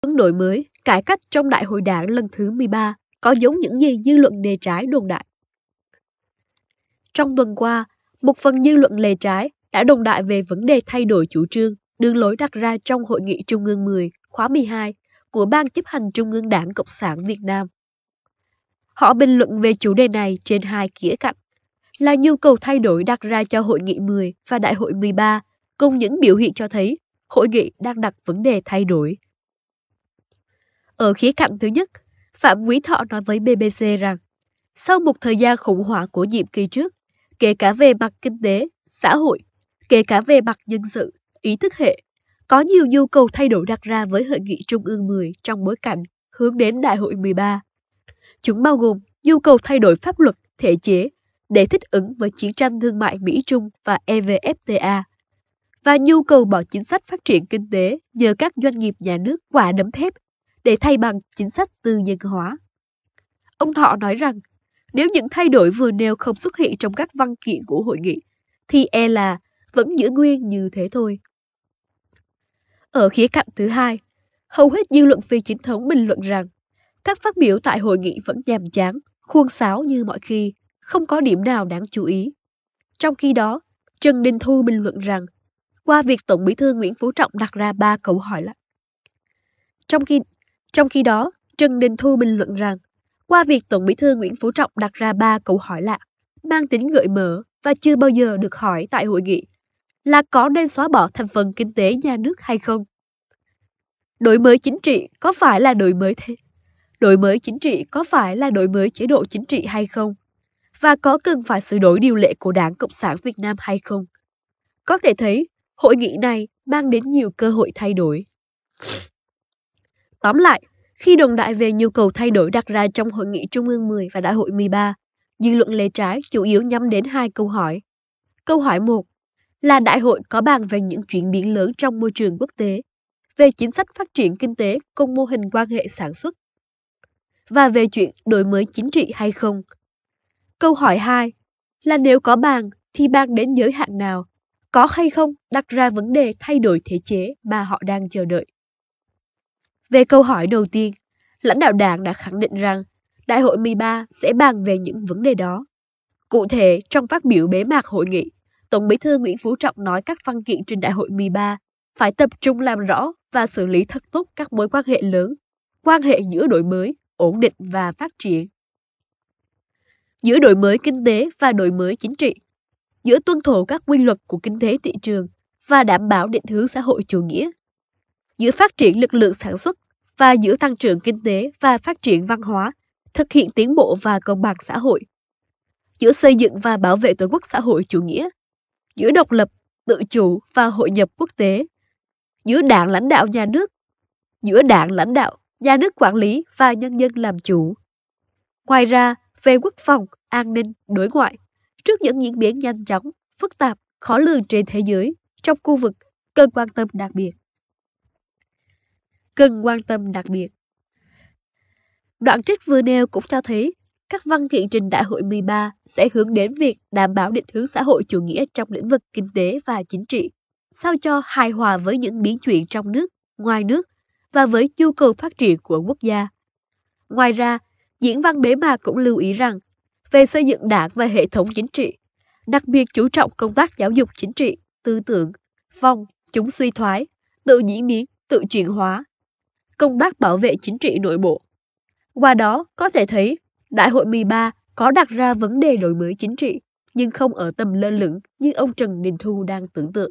ứng đổi mới, cải cách trong đại hội đảng lần thứ 13 có giống những gì dư luận đề trái đồn đại. Trong tuần qua, một phần dư luận lề trái đã đồng đại về vấn đề thay đổi chủ trương, đường lối đặt ra trong Hội nghị Trung ương 10, khóa 12 của Ban chấp hành Trung ương Đảng Cộng sản Việt Nam. Họ bình luận về chủ đề này trên hai khía cạnh, là nhu cầu thay đổi đặt ra cho Hội nghị 10 và Đại hội 13, cùng những biểu hiện cho thấy hội nghị đang đặt vấn đề thay đổi ở khía cạnh thứ nhất, Phạm Quý Thọ nói với BBC rằng, sau một thời gian khủng hoảng của nhiệm kỳ trước, kể cả về mặt kinh tế, xã hội, kể cả về mặt nhân sự, ý thức hệ, có nhiều nhu cầu thay đổi đặt ra với Hội nghị Trung ương 10 trong bối cảnh hướng đến Đại hội 13. Chúng bao gồm nhu cầu thay đổi pháp luật, thể chế để thích ứng với chiến tranh thương mại Mỹ-Trung và EVFTA, và nhu cầu bỏ chính sách phát triển kinh tế nhờ các doanh nghiệp nhà nước quả đấm thép để thay bằng chính sách tư nhân hóa. Ông Thọ nói rằng, nếu những thay đổi vừa nêu không xuất hiện trong các văn kiện của hội nghị, thì e là vẫn giữ nguyên như thế thôi. Ở khía cạnh thứ hai, hầu hết dư luận phi chính thống bình luận rằng các phát biểu tại hội nghị vẫn nhàm chán, khuôn sáo như mọi khi, không có điểm nào đáng chú ý. Trong khi đó, Trần Đình Thu bình luận rằng qua việc Tổng Bí thư Nguyễn Phú Trọng đặt ra ba câu hỏi là trong khi trong khi đó, Trần Đình Thu bình luận rằng, qua việc Tổng Bí thư Nguyễn Phú Trọng đặt ra ba câu hỏi lạ, mang tính gợi mở và chưa bao giờ được hỏi tại hội nghị, là có nên xóa bỏ thành phần kinh tế nhà nước hay không? Đổi mới chính trị có phải là đổi mới thế? Đổi mới chính trị có phải là đổi mới chế độ chính trị hay không? Và có cần phải sửa đổi điều lệ của Đảng Cộng sản Việt Nam hay không? Có thể thấy, hội nghị này mang đến nhiều cơ hội thay đổi. Tóm lại, khi đồng đại về nhu cầu thay đổi đặt ra trong Hội nghị Trung ương 10 và Đại hội 13, dư luận lê trái chủ yếu nhắm đến hai câu hỏi. Câu hỏi 1 là đại hội có bàn về những chuyển biến lớn trong môi trường quốc tế, về chính sách phát triển kinh tế cùng mô hình quan hệ sản xuất, và về chuyện đổi mới chính trị hay không. Câu hỏi 2 là nếu có bàn thì bàn đến giới hạn nào, có hay không đặt ra vấn đề thay đổi thể chế mà họ đang chờ đợi. Về câu hỏi đầu tiên, lãnh đạo đảng đã khẳng định rằng Đại hội 13 sẽ bàn về những vấn đề đó. Cụ thể, trong phát biểu bế mạc hội nghị, Tổng bí thư Nguyễn Phú Trọng nói các văn kiện trên Đại hội 13 phải tập trung làm rõ và xử lý thật tốt các mối quan hệ lớn, quan hệ giữa đổi mới, ổn định và phát triển. Giữa đổi mới kinh tế và đổi mới chính trị, giữa tuân thủ các quy luật của kinh tế thị trường và đảm bảo định hướng xã hội chủ nghĩa giữa phát triển lực lượng sản xuất và giữa tăng trưởng kinh tế và phát triển văn hóa, thực hiện tiến bộ và công bằng xã hội, giữa xây dựng và bảo vệ tổ quốc xã hội chủ nghĩa, giữa độc lập, tự chủ và hội nhập quốc tế, giữa đảng lãnh đạo nhà nước, giữa đảng lãnh đạo, nhà nước quản lý và nhân dân làm chủ. Ngoài ra, về quốc phòng, an ninh, đối ngoại, trước những diễn biến nhanh chóng, phức tạp, khó lường trên thế giới, trong khu vực, cần quan tâm đặc biệt cần quan tâm đặc biệt. Đoạn trích vừa nêu cũng cho thấy các văn kiện trình đại hội 13 sẽ hướng đến việc đảm bảo định hướng xã hội chủ nghĩa trong lĩnh vực kinh tế và chính trị, sao cho hài hòa với những biến chuyển trong nước, ngoài nước và với nhu cầu phát triển của quốc gia. Ngoài ra, diễn văn bế mạc cũng lưu ý rằng về xây dựng đảng và hệ thống chính trị, đặc biệt chú trọng công tác giáo dục chính trị, tư tưởng, vong, chúng suy thoái, tự diễn biến, tự chuyển hóa, công tác bảo vệ chính trị nội bộ. Qua đó có thể thấy Đại hội 13 có đặt ra vấn đề đổi mới chính trị nhưng không ở tầm lơ lửng như ông Trần Đình Thu đang tưởng tượng.